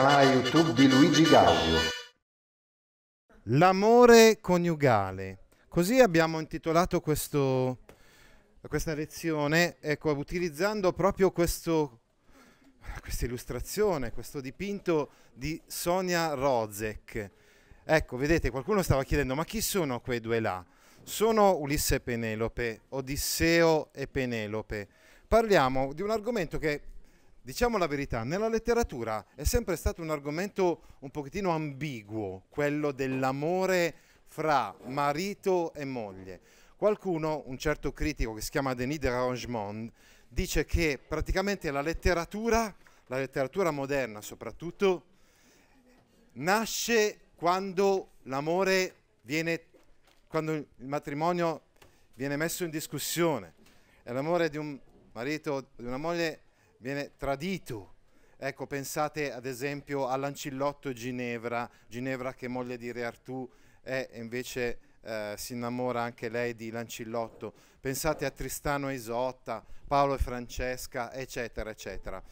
canale YouTube di Luigi Gaudio. L'amore coniugale. Così abbiamo intitolato questo, questa lezione, ecco, utilizzando proprio questo, questa illustrazione, questo dipinto di Sonia Rozek. Ecco, vedete, qualcuno stava chiedendo, ma chi sono quei due là? Sono Ulisse e Penelope, Odisseo e Penelope. Parliamo di un argomento che Diciamo la verità, nella letteratura è sempre stato un argomento un pochettino ambiguo, quello dell'amore fra marito e moglie. Qualcuno, un certo critico che si chiama Denis de Rangemont, dice che praticamente la letteratura, la letteratura moderna soprattutto, nasce quando l'amore viene, quando il matrimonio viene messo in discussione. E l'amore di un marito, di una moglie viene tradito. Ecco, pensate ad esempio all'ancillotto Ginevra, Ginevra che è moglie di Re Artù e invece eh, si innamora anche lei di Lancillotto. Pensate a Tristano e Isotta, Paolo e Francesca, eccetera, eccetera.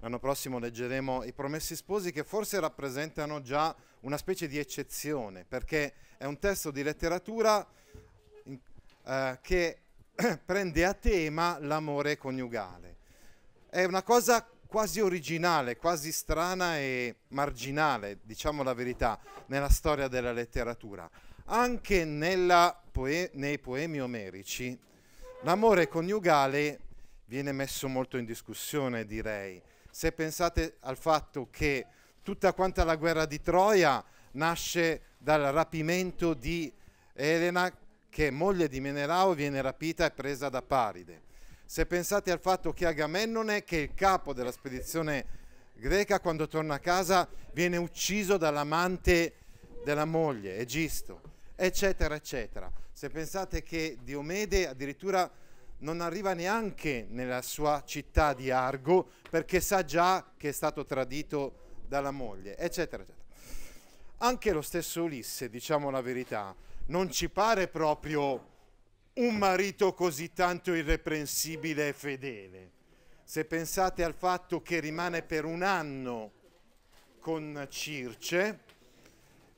L'anno prossimo leggeremo i Promessi Sposi che forse rappresentano già una specie di eccezione, perché è un testo di letteratura in, eh, che prende a tema l'amore coniugale. È una cosa quasi originale, quasi strana e marginale, diciamo la verità, nella storia della letteratura. Anche poe- nei poemi omerici l'amore coniugale viene messo molto in discussione, direi. Se pensate al fatto che tutta quanta la guerra di Troia nasce dal rapimento di Elena, che moglie di Menelao viene rapita e presa da Paride se pensate al fatto che Agamennone, che è il capo della spedizione greca, quando torna a casa viene ucciso dall'amante della moglie, Egisto, eccetera, eccetera. Se pensate che Diomede addirittura non arriva neanche nella sua città di Argo perché sa già che è stato tradito dalla moglie, eccetera, eccetera. Anche lo stesso Ulisse, diciamo la verità, non ci pare proprio un marito così tanto irreprensibile e fedele. Se pensate al fatto che rimane per un anno con Circe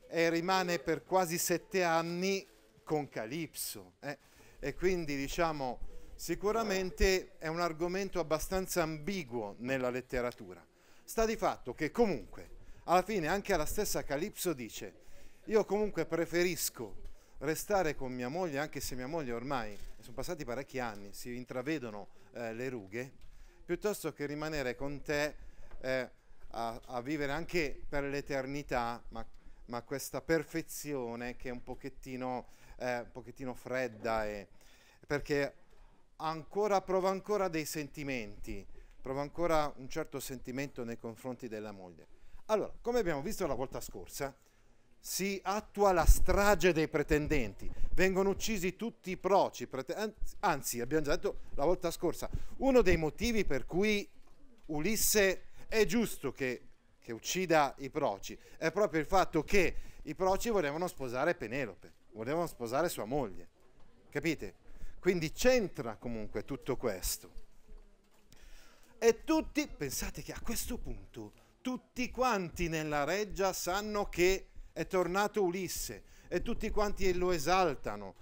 e rimane per quasi sette anni con Calipso. Eh? E quindi diciamo sicuramente è un argomento abbastanza ambiguo nella letteratura. Sta di fatto che comunque alla fine anche la stessa Calipso dice io comunque preferisco restare con mia moglie, anche se mia moglie ormai, sono passati parecchi anni, si intravedono eh, le rughe, piuttosto che rimanere con te eh, a, a, vivere anche per l'eternità, ma, ma, questa perfezione che è un pochettino, eh, un pochettino fredda, e, perché ancora, prova ancora dei sentimenti, prova ancora un certo sentimento nei confronti della moglie. Allora, come abbiamo visto la volta scorsa, si attua la strage dei pretendenti, vengono uccisi tutti i proci, anzi abbiamo già detto la volta scorsa, uno dei motivi per cui Ulisse è giusto che, che uccida i proci è proprio il fatto che i proci volevano sposare Penelope, volevano sposare sua moglie, capite? Quindi c'entra comunque tutto questo. E tutti, pensate che a questo punto, tutti quanti nella reggia sanno che è tornato Ulisse e tutti quanti lo esaltano,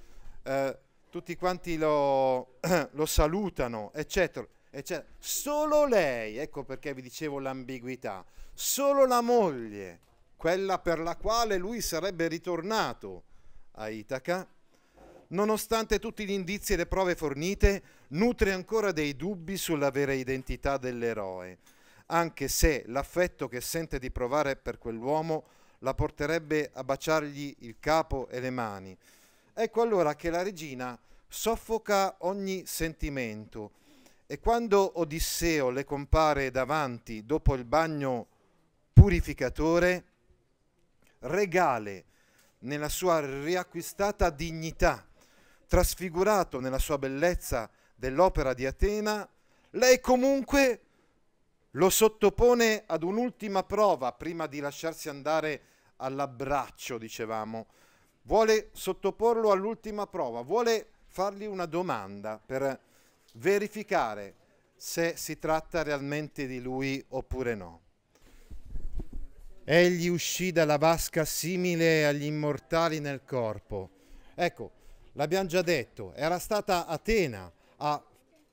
eh, tutti quanti lo, lo salutano, eccetera, eccetera. Solo lei, ecco perché vi dicevo l'ambiguità, solo la moglie, quella per la quale lui sarebbe ritornato a Itaca, nonostante tutti gli indizi e le prove fornite, nutre ancora dei dubbi sulla vera identità dell'eroe, anche se l'affetto che sente di provare per quell'uomo la porterebbe a baciargli il capo e le mani. Ecco allora che la regina soffoca ogni sentimento e quando Odisseo le compare davanti dopo il bagno purificatore, regale nella sua riacquistata dignità, trasfigurato nella sua bellezza dell'opera di Atena, lei comunque lo sottopone ad un'ultima prova prima di lasciarsi andare all'abbraccio, dicevamo. Vuole sottoporlo all'ultima prova, vuole fargli una domanda per verificare se si tratta realmente di lui oppure no. Egli uscì dalla vasca simile agli immortali nel corpo. Ecco, l'abbiamo già detto, era stata Atena a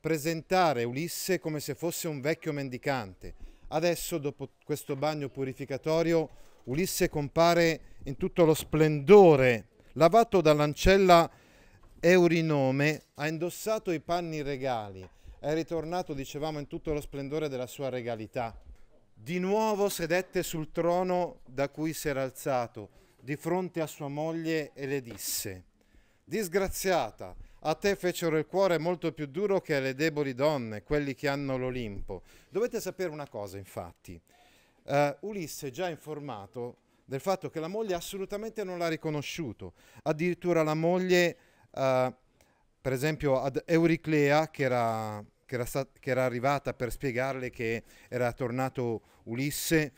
presentare Ulisse come se fosse un vecchio mendicante. Adesso, dopo questo bagno purificatorio, Ulisse compare in tutto lo splendore, lavato dall'ancella Eurinome, ha indossato i panni regali, è ritornato, dicevamo, in tutto lo splendore della sua regalità. Di nuovo sedette sul trono da cui si era alzato, di fronte a sua moglie, e le disse, Disgraziata, a te fecero il cuore molto più duro che alle deboli donne, quelli che hanno l'Olimpo. Dovete sapere una cosa, infatti. Uh, Ulisse è già informato del fatto che la moglie assolutamente non l'ha riconosciuto. Addirittura la moglie, uh, per esempio, ad Euriclea, che era, che, era stat- che era arrivata per spiegarle che era tornato Ulisse,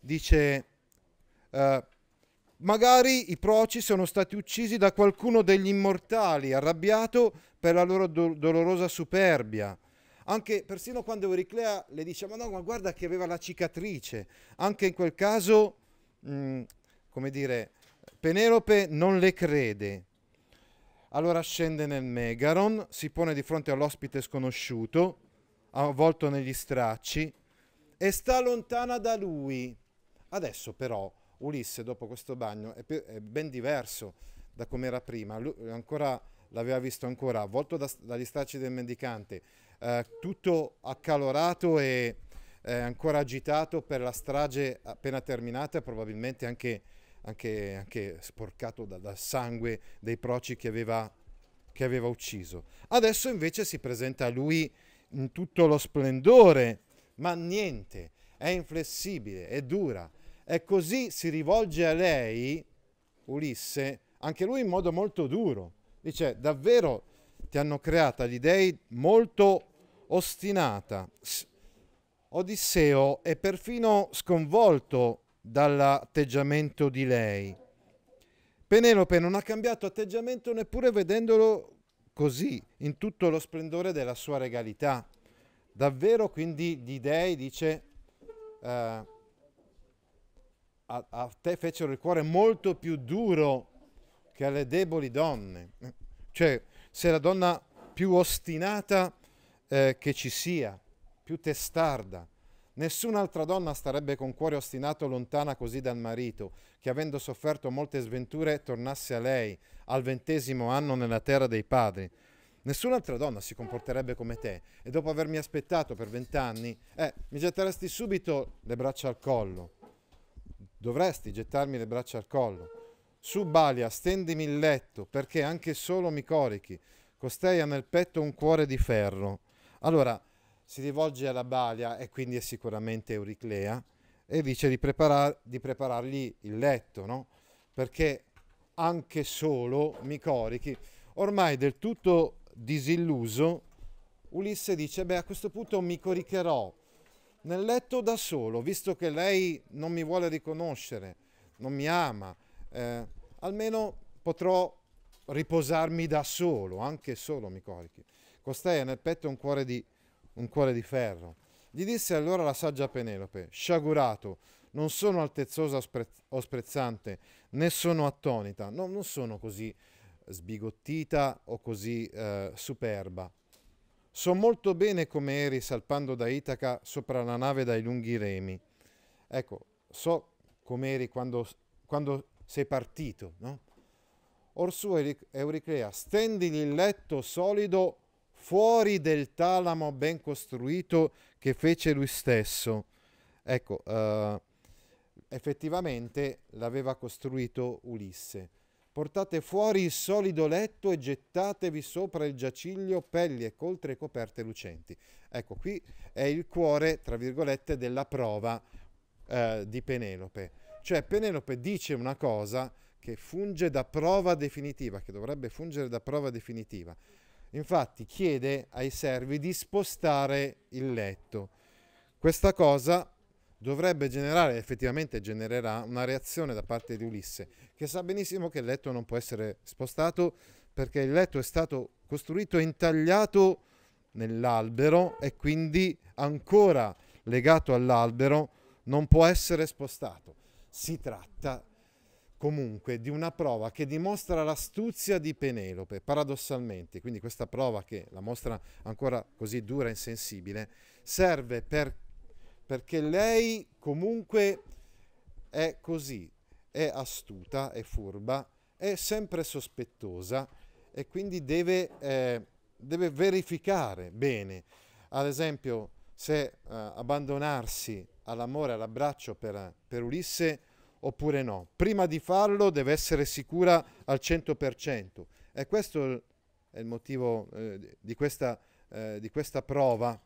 dice... Uh, Magari i proci sono stati uccisi da qualcuno degli immortali, arrabbiato per la loro do- dolorosa superbia. Anche persino quando Euriclea le dice: Ma no, ma guarda che aveva la cicatrice. Anche in quel caso, mh, mm, come dire, Penelope non le crede. Allora scende nel Megaron, si pone di fronte all'ospite sconosciuto, avvolto negli stracci, e sta lontana da lui. Adesso però Ulisse dopo questo bagno è, è ben diverso da come era prima, Lui ancora, l'aveva visto ancora, avvolto da, dagli stracci del mendicante, eh, tutto accalorato e eh, ancora agitato per la strage appena terminata, probabilmente anche, anche, anche sporcato da, dal sangue dei proci che aveva, che aveva ucciso. Adesso invece si presenta a lui in tutto lo splendore, ma niente, è inflessibile, è dura, e così si rivolge a lei, Ulisse, anche lui in modo molto duro. Dice, davvero ti hanno creata gli dei molto ostinata. Odisseo è perfino sconvolto dall'atteggiamento di lei. Penelope non ha cambiato atteggiamento neppure vedendolo così, in tutto lo splendore della sua regalità. Davvero quindi gli dei, dice, eh, a, a te fecero il cuore molto più duro che alle deboli donne. Cioè, sei la donna più ostinata eh, che ci sia, più testarda. Nessun'altra donna starebbe con cuore ostinato lontana così dal marito, che avendo sofferto molte sventure tornasse a lei al ventesimo anno nella terra dei padri. Nessun'altra donna si comporterebbe come te e dopo avermi aspettato per vent'anni, eh, mi getteresti subito le braccia al collo dovresti gettarmi le braccia al collo. Su Balia, stendimi il letto, perché anche solo mi corichi. Costei ha nel petto un cuore di ferro. Allora, si rivolge alla Balia, e quindi è sicuramente Euriclea, e dice di, preparar di preparargli il letto, no? Perché anche solo mi corichi. Ormai del tutto disilluso, Ulisse dice, beh, a questo punto mi coricherò, nel letto da solo, visto che lei non mi vuole riconoscere, non mi ama, eh, almeno potrò riposarmi da solo, anche solo mi corichi. Costei ha nel petto un cuore, di, un cuore di ferro. Gli disse allora la saggia Penelope, sciagurato, non sono altezzosa o sprezzante, né sono attonita, no, non sono così sbigottita o così eh, superba. So molto bene come eri salpando da Itaca sopra la nave dai lunghi remi. Ecco, so come eri quando, quando sei partito, no? Orsù Euriclea, stendili il letto solido fuori del talamo ben costruito che fece lui stesso. Ecco, uh, effettivamente l'aveva costruito Ulisse. Portate fuori il solido letto e gettatevi sopra il giaciglio pelli e coltre e coperte lucenti. Ecco, qui è il cuore, tra virgolette, della prova eh, di Penelope. Cioè Penelope dice una cosa che funge da prova definitiva, che dovrebbe fungere da prova definitiva. Infatti chiede ai servi di spostare il letto. Questa cosa dovrebbe generare, effettivamente genererà una reazione da parte di Ulisse, che sa benissimo che il letto non può essere spostato perché il letto è stato costruito e intagliato nell'albero e quindi ancora legato all'albero non può essere spostato. Si tratta comunque di una prova che dimostra l'astuzia di Penelope, paradossalmente, quindi questa prova che la mostra ancora così dura e insensibile, serve per perché lei comunque è così, è astuta, è furba, è sempre sospettosa e quindi deve, eh, deve verificare bene, ad esempio se eh, abbandonarsi all'amore, all'abbraccio per, per Ulisse oppure no. Prima di farlo deve essere sicura al 100%. E questo è il motivo eh, di, questa, eh, di, questa, prova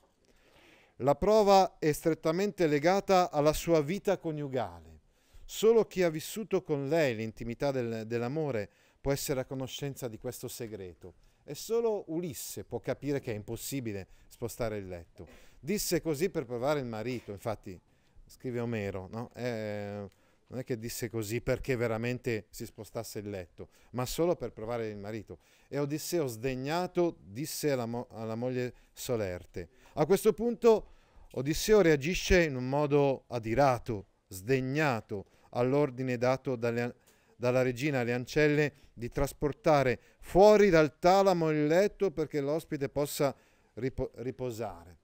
la prova è strettamente legata alla sua vita coniugale. Solo chi ha vissuto con lei l'intimità del, dell'amore può essere a conoscenza di questo segreto. E solo Ulisse può capire che è impossibile spostare il letto. Disse così per provare il marito, infatti scrive Omero, no? eh, non è che disse così perché veramente si spostasse il letto, ma solo per provare il marito. E Odisseo sdegnato disse alla, mo- alla moglie Solerte, a questo punto Odisseo reagisce in un modo adirato, sdegnato all'ordine dato dalle, dalla regina alle ancelle di trasportare fuori dal talamo il letto perché l'ospite possa ripo- riposare.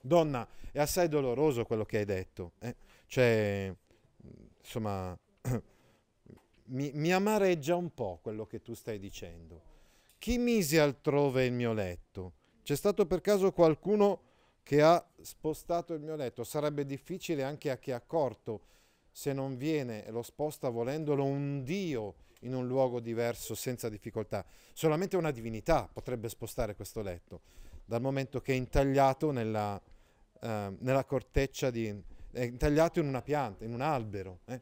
Donna, è assai doloroso quello che hai detto. Eh? Cioè, insomma, mi, mi amareggia un po' quello che tu stai dicendo. Chi mise altrove il mio letto? C'è stato per caso qualcuno che ha spostato il mio letto? Sarebbe difficile anche a chi è accorto, se non viene e lo sposta volendolo un Dio in un luogo diverso senza difficoltà. Solamente una divinità potrebbe spostare questo letto, dal momento che è intagliato nella, eh, nella corteccia di, è intagliato in una pianta, in un albero. Eh.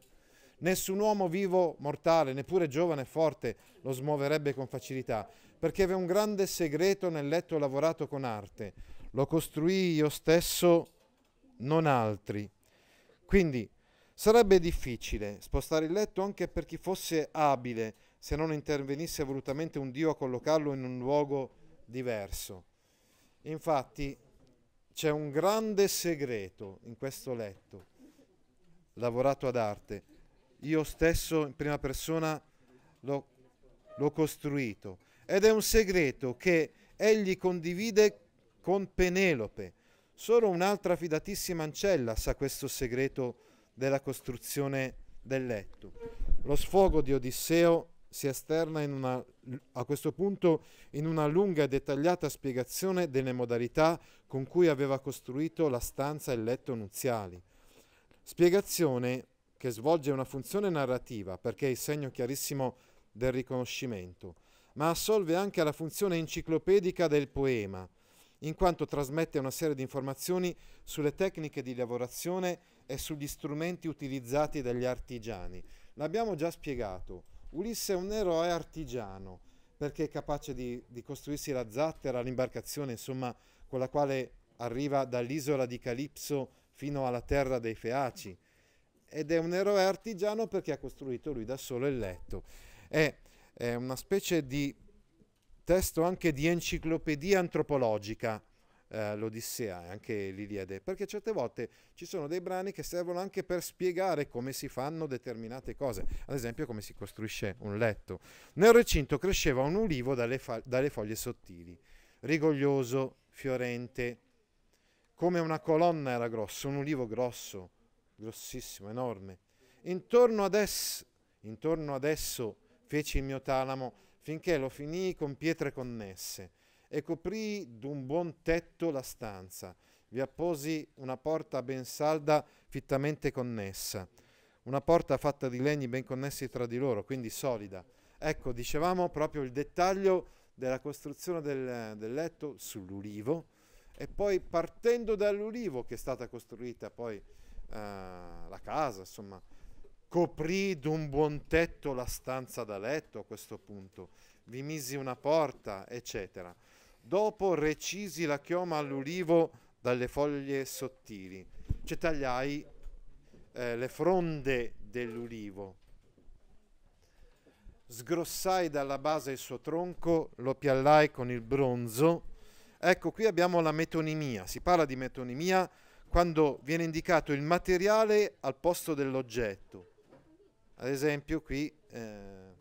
Nessun uomo vivo mortale, neppure giovane e forte, lo smuoverebbe con facilità perché aveva un grande segreto nel letto lavorato con arte. Lo costruì io stesso, non altri. Quindi sarebbe difficile spostare il letto anche per chi fosse abile, se non intervenisse volutamente un Dio a collocarlo in un luogo diverso. Infatti c'è un grande segreto in questo letto, lavorato ad arte. Io stesso in prima persona l'ho, l'ho costruito ed è un segreto che egli condivide con Penelope. Solo un'altra fidatissima ancella sa questo segreto della costruzione del letto. Lo sfogo di Odisseo si esterna una, a questo punto in una lunga e dettagliata spiegazione delle modalità con cui aveva costruito la stanza e il letto nuziali. Spiegazione che svolge una funzione narrativa perché è il segno chiarissimo del riconoscimento ma assolve anche alla funzione enciclopedica del poema, in quanto trasmette una serie di informazioni sulle tecniche di lavorazione e sugli strumenti utilizzati dagli artigiani. L'abbiamo già spiegato, Ulisse è un eroe artigiano perché è capace di, di costruirsi la zattera, l'imbarcazione, insomma, con la quale arriva dall'isola di Calipso fino alla terra dei Feaci. Ed è un eroe artigiano perché ha costruito lui da solo il letto. È è una specie di testo anche di enciclopedia antropologica, eh, l'Odissea e anche l'Iliade, perché certe volte ci sono dei brani che servono anche per spiegare come si fanno determinate cose, ad esempio come si costruisce un letto. Nel recinto cresceva un ulivo dalle, fa- dalle foglie sottili, rigoglioso, fiorente, come una colonna era grosso, un ulivo grosso, grossissimo, enorme. Intorno ad, es- intorno ad esso feci il mio talamo finché lo finii con pietre connesse e coprii d'un buon tetto la stanza. Vi apposi una porta ben salda, fittamente connessa, una porta fatta di legni ben connessi tra di loro, quindi solida. Ecco, dicevamo proprio il dettaglio della costruzione del, del letto sull'ulivo e poi partendo dall'ulivo che è stata costruita poi eh, la casa, insomma, coprì d'un buon tetto la stanza da letto a questo punto, vi misi una porta, eccetera. Dopo recisi la chioma all'ulivo dalle foglie sottili, cioè tagliai eh, le fronde dell'ulivo. Sgrossai dalla base il suo tronco, lo piallai con il bronzo. Ecco, qui abbiamo la metonimia. Si parla di metonimia quando viene indicato il materiale al posto dell'oggetto. Ad esempio qui eh,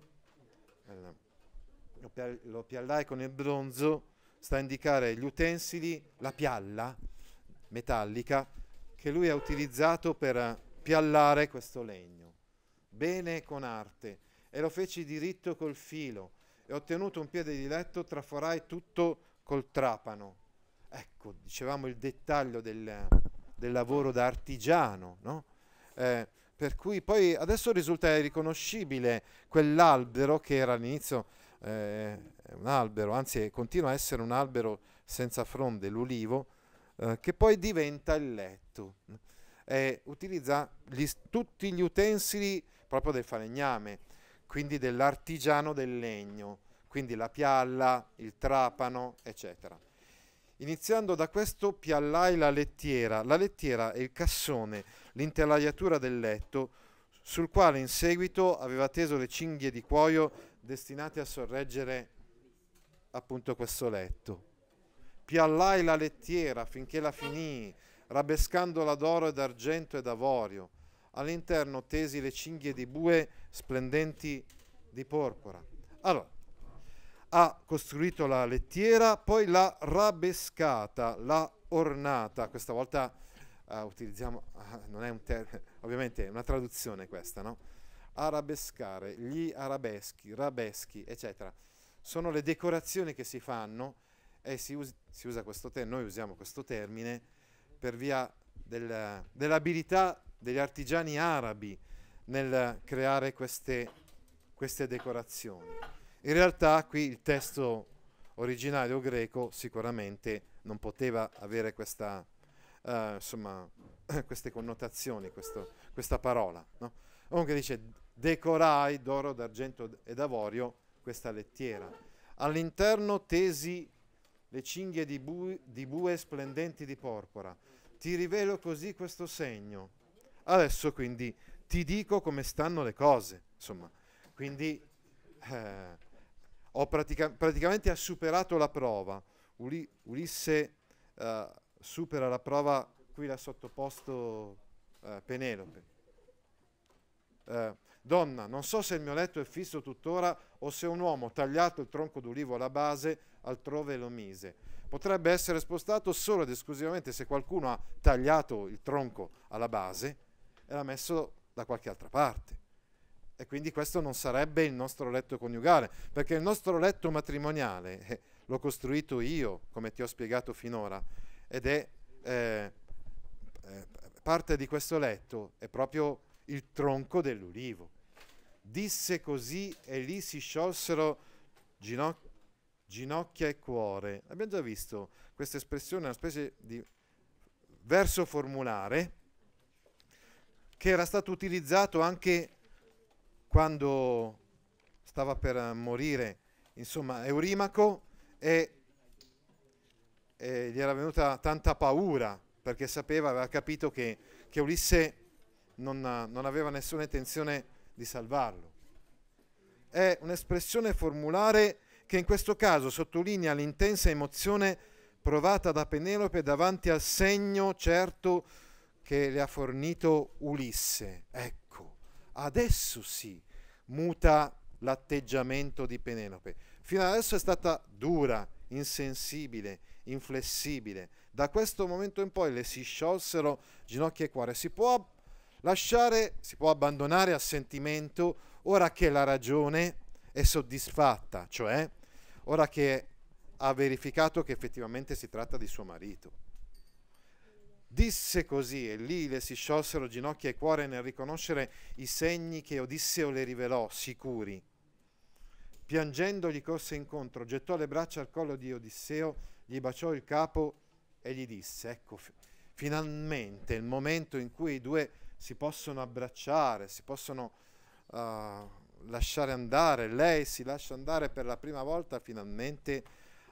lo piallai con il bronzo sta a indicare gli utensili, la pialla metallica che lui ha utilizzato per piallare questo legno. Bene con arte. E lo feci diritto col filo e ottenuto un piede di letto traforai tutto col trapano. Ecco, dicevamo il dettaglio del, del lavoro da artigiano, no? Eh, per cui poi adesso risulta riconoscibile quell'albero che era all'inizio eh, un albero, anzi continua a essere un albero senza fronde, l'ulivo, eh, che poi diventa il letto. E utilizza gli, tutti gli utensili proprio del falegname, quindi dell'artigiano del legno, quindi la pialla, il trapano, eccetera. Iniziando da questo piallai la lettiera. La lettiera è il cassone, l'intelaiatura del letto, sul quale in seguito aveva teso le cinghie di cuoio destinate a sorreggere appunto questo letto. Piallai la lettiera finché la finii, rabescandola d'oro e d'argento e d'avorio. All'interno tesi le cinghie di bue splendenti di porpora. Allora, ha costruito la lettiera, poi l'ha rabescata, l'ha ornata, questa volta uh, utilizziamo, uh, non è un termine, ovviamente è una traduzione questa, no? Arabescare, gli arabeschi, rabeschi, eccetera. Sono le decorazioni che si fanno e si, us- si usa questo termine, noi usiamo questo termine per via del, dell'abilità degli artigiani arabi nel creare queste, queste decorazioni. In realtà qui il testo originario greco sicuramente non poteva avere questa, uh, insomma, queste connotazioni, questo, questa parola. No? Comunque dice decorai d'oro, d'argento e d'avorio questa lettiera. All'interno tesi le cinghie di, bu- di bue splendenti di porpora. Ti rivelo così questo segno. Adesso quindi ti dico come stanno le cose, insomma. Quindi eh, pratica- praticamente ha superato la prova. Uli- Ulisse uh, supera la prova, qui l'ha sottoposto uh, Penelope. Uh, donna, non so se il mio letto è fisso tuttora o se un uomo tagliato il tronco d'ulivo alla base altrove lo mise. Potrebbe essere spostato solo ed esclusivamente se qualcuno ha tagliato il tronco alla base e l'ha messo da qualche altra parte. E quindi questo non sarebbe il nostro letto coniugale, perché il nostro letto matrimoniale eh, l'ho costruito io, come ti ho spiegato finora, ed è eh, eh parte di questo letto, è proprio il tronco dell'ulivo. Disse così e lì si sciolsero ginoc- ginocchia e cuore. Abbiamo già visto questa espressione, una specie di verso formulare che era stato utilizzato anche quando stava per morire, insomma, Eurimaco e, e gli era venuta tanta paura perché sapeva, aveva capito che, che Ulisse non, non aveva nessuna intenzione di salvarlo. È un'espressione formulare che in questo caso sottolinea l'intensa emozione provata da Penelope davanti al segno certo che le ha fornito Ulisse. Ecco, adesso sì muta l'atteggiamento di Penelope. Fino adesso è stata dura, insensibile, inflessibile. Da questo momento in poi le si sciolsero ginocchia e cuore. Si può lasciare, si può abbandonare al sentimento ora che la ragione è soddisfatta, cioè ora che ha verificato che effettivamente si tratta di suo marito. Disse così e lì le si sciolsero ginocchia e cuore nel riconoscere i segni che Odisseo le rivelò, sicuri. Piangendo gli corse incontro, gettò le braccia al collo di Odisseo, gli baciò il capo e gli disse, ecco, finalmente il momento in cui i due si possono abbracciare, si possono uh, lasciare andare, lei si lascia andare per la prima volta finalmente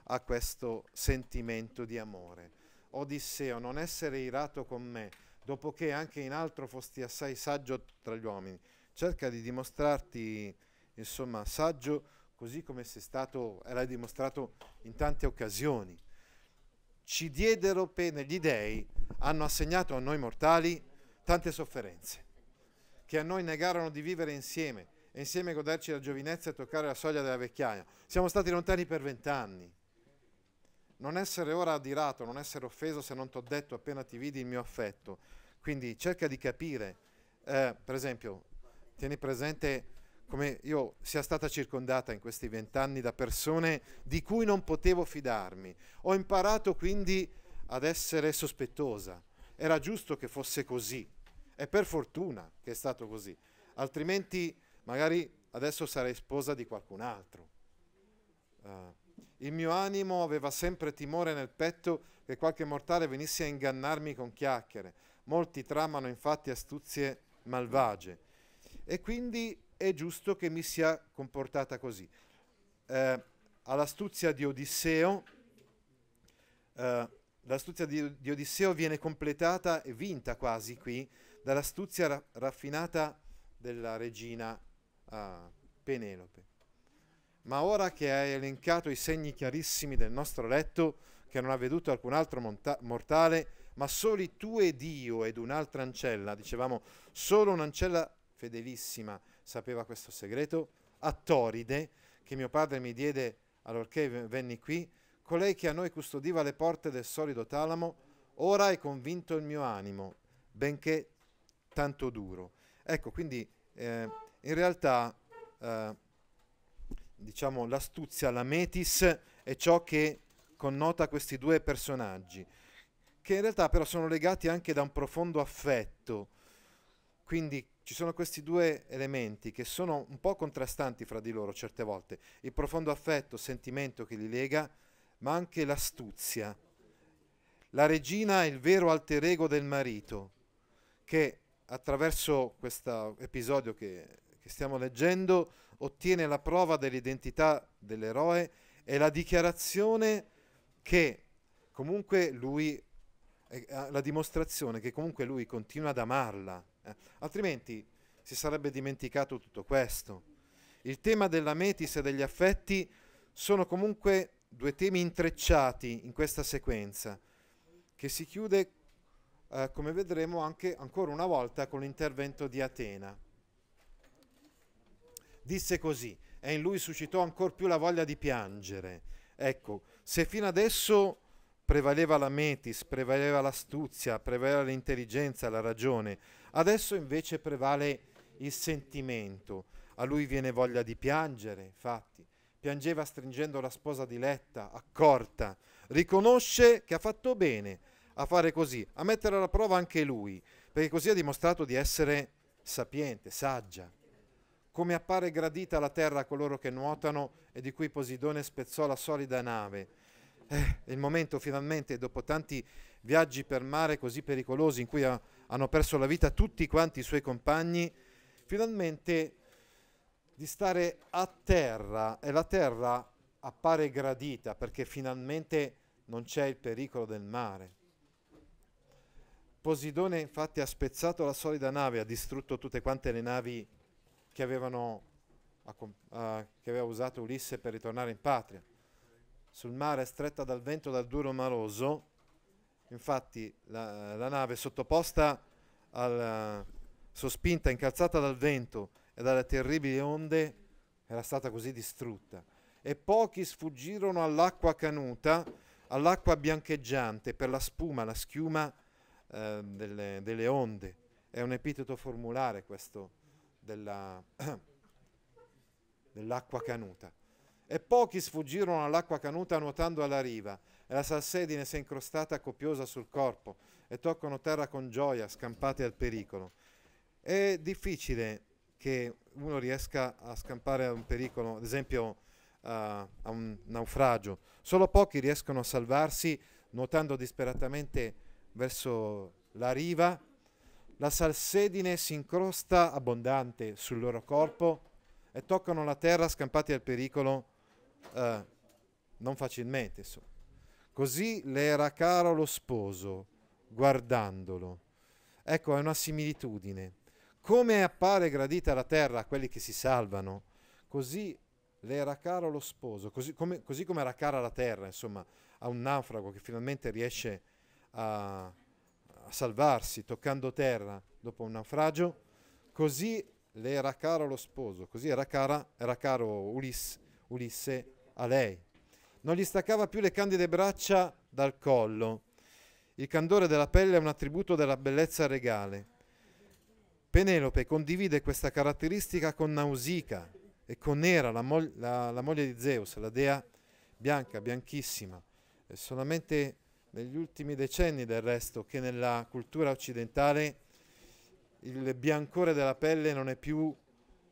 a questo sentimento di amore. Odisseo, non essere irato con me, dopo che anche in altro fosti assai saggio tra gli uomini. Cerca di dimostrarti, insomma, saggio così come sei stato, e l'hai dimostrato in tante occasioni. Ci diedero pene gli dèi hanno assegnato a noi mortali tante sofferenze, che a noi negarono di vivere insieme e insieme goderci la giovinezza e toccare la soglia della vecchiaia. Siamo stati lontani per vent'anni. Non essere ora adirato, non essere offeso se non ti ho detto appena ti vidi il mio affetto. Quindi cerca di capire, eh, per esempio, tieni presente come io sia stata circondata in questi vent'anni da persone di cui non potevo fidarmi. Ho imparato quindi ad essere sospettosa. Era giusto che fosse così. E per fortuna che è stato così. Altrimenti magari adesso sarei sposa di qualcun altro. Uh, il mio animo aveva sempre timore nel petto che qualche mortale venisse a ingannarmi con chiacchiere. Molti tramano infatti astuzie malvagie. E quindi è giusto che mi sia comportata così. Eh, all'astuzia di Odisseo, eh, l'astuzia di, di, Odisseo viene completata e vinta quasi qui dall'astuzia ra- raffinata della regina eh, Penelope. Ma ora che hai elencato i segni chiarissimi del nostro letto, che non ha veduto alcun altro monta- mortale, ma soli tu e Dio ed un'altra ancella, dicevamo solo un'ancella fedelissima sapeva questo segreto, a Toride, che mio padre mi diede allorché venni qui, colei che a noi custodiva le porte del solido talamo, ora è convinto il mio animo, benché tanto duro. Ecco, quindi eh, in realtà... Eh, diciamo, l'astuzia, la metis è ciò che connota questi due personaggi, che in realtà però sono legati anche da un profondo affetto. Quindi ci sono questi due elementi che sono un po' contrastanti fra di loro certe volte, il profondo affetto, sentimento che li lega, ma anche l'astuzia. La regina è il vero alter ego del marito, che attraverso questo episodio che, che stiamo leggendo ottiene la prova dell'identità dell'eroe e la dichiarazione che comunque lui eh, eh, la dimostrazione che comunque lui continua ad amarla, eh? altrimenti si sarebbe dimenticato tutto questo. Il tema della metis e degli affetti sono comunque due temi intrecciati in questa sequenza, che si chiude, eh, come vedremo, anche ancora una volta con l'intervento di Atena disse così e in lui suscitò ancora più la voglia di piangere. Ecco, se fino adesso prevaleva la metis, prevaleva l'astuzia, prevaleva l'intelligenza, la ragione, adesso invece prevale il sentimento. A lui viene voglia di piangere, infatti. Piangeva stringendo la sposa diletta, accorta. Riconosce che ha fatto bene a fare così, a mettere alla prova anche lui, perché così ha dimostrato di essere sapiente, saggia come appare gradita la terra a coloro che nuotano e di cui Posidone spezzò la solida nave. Eh, il momento finalmente, dopo tanti viaggi per mare così pericolosi in cui ha, hanno perso la vita tutti quanti i suoi compagni, finalmente di stare a terra e la terra appare gradita perché finalmente non c'è il pericolo del mare. Posidone infatti ha spezzato la solida nave, ha distrutto tutte quante le navi che, avevano, uh, che aveva usato Ulisse per ritornare in patria. Sul mare stretta dal vento dal duro maloso, infatti la, la nave sottoposta al, sospinta, incalzata dal vento e dalle terribili onde, era stata così distrutta. E pochi sfuggirono all'acqua canuta, all'acqua biancheggiante per la spuma, la schiuma eh, delle, delle onde. È un epiteto formulare questo della, dell'acqua canuta. E pochi sfuggirono all'acqua canuta nuotando alla riva, e la salsedine si è incrostata copiosa sul corpo, e toccano terra con gioia, scampati al pericolo. È difficile che uno riesca a scampare a un pericolo, ad esempio a, a un naufragio. Solo pochi riescono a salvarsi nuotando disperatamente verso la riva la salsedine si incrosta abbondante sul loro corpo e toccano la terra scampati al pericolo eh, non facilmente. So. Così le era caro lo sposo, guardandolo. Ecco, è una similitudine. Come appare gradita la terra a quelli che si salvano, così le era caro lo sposo, così come, così come era cara la terra, insomma, a un naufrago che finalmente riesce a a salvarsi toccando terra dopo un naufragio, così le era caro lo sposo, così era, cara, era caro Ulisse, Ulisse a lei. Non gli staccava più le candide braccia dal collo. Il candore della pelle è un attributo della bellezza regale. Penelope condivide questa caratteristica con Nausica e con Nera, la, mog- la, la moglie di Zeus, la dea bianca, bianchissima. È solamente negli ultimi decenni del resto che nella cultura occidentale il biancore della pelle non è più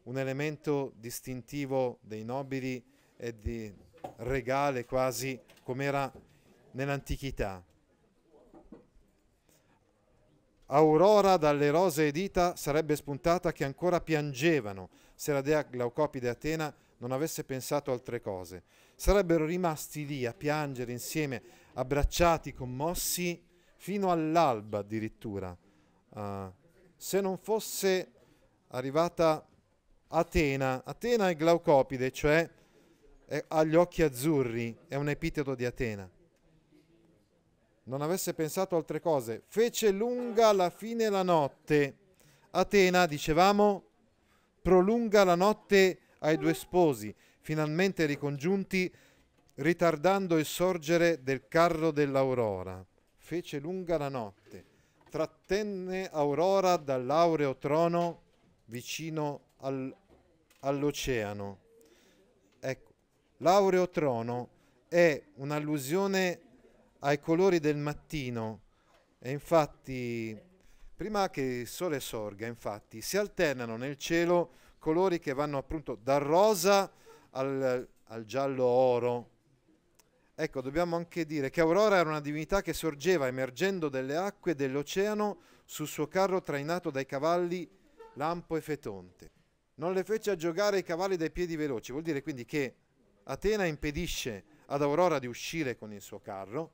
un elemento distintivo dei nobili e di regale quasi come era nell'antichità. Aurora dalle rosee dita sarebbe spuntata che ancora piangevano se la dea Glaucopide Atena non avesse pensato altre cose. Sarebbero rimasti lì a piangere insieme abbracciati, commossi, fino all'alba addirittura. Uh, se non fosse arrivata Atena, Atena è Glaucopide, cioè è, ha gli occhi azzurri, è un epiteto di Atena. Non avesse pensato altre cose. Fece lunga la fine la notte. Atena, dicevamo, prolunga la notte ai due sposi, finalmente ricongiunti ritardando il sorgere del carro dell'aurora. Fece lunga la notte, trattenne Aurora dall'aureo trono vicino al, all'oceano. Ecco, l'aureo trono è un'allusione ai colori del mattino e infatti prima che il sole sorga, infatti, si alternano nel cielo colori che vanno appunto dal rosa al, al giallo oro Ecco, dobbiamo anche dire che Aurora era una divinità che sorgeva emergendo dalle acque dell'oceano sul suo carro trainato dai cavalli Lampo e Fetonte. Non le fece aggiogare i cavalli dai piedi veloci, vuol dire quindi che Atena impedisce ad Aurora di uscire con il suo carro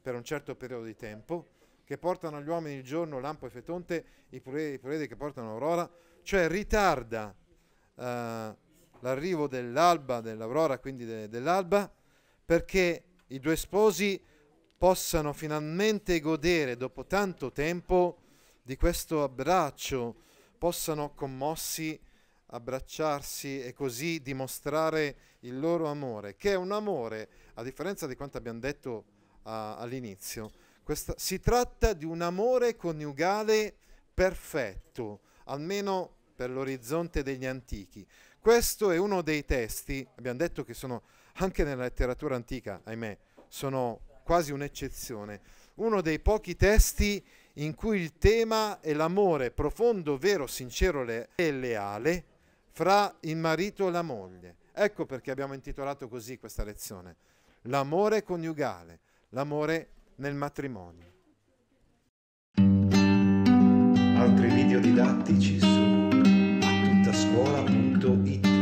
per un certo periodo di tempo, che portano agli uomini il giorno Lampo e Fetonte, i predi che portano Aurora, cioè ritarda uh, l'arrivo dell'alba, dell'aurora, quindi de- dell'alba, perché i due sposi possano finalmente godere dopo tanto tempo di questo abbraccio, possano commossi abbracciarsi e così dimostrare il loro amore, che è un amore, a differenza di quanto abbiamo detto a, all'inizio, questa, si tratta di un amore coniugale perfetto, almeno per l'orizzonte degli antichi. Questo è uno dei testi, abbiamo detto che sono anche nella letteratura antica, ahimè, sono quasi un'eccezione. Uno dei pochi testi in cui il tema è l'amore profondo, vero, sincero e leale fra il marito e la moglie. Ecco perché abbiamo intitolato così questa lezione, l'amore coniugale, l'amore nel matrimonio. Altri video didattici su attuttascuola.it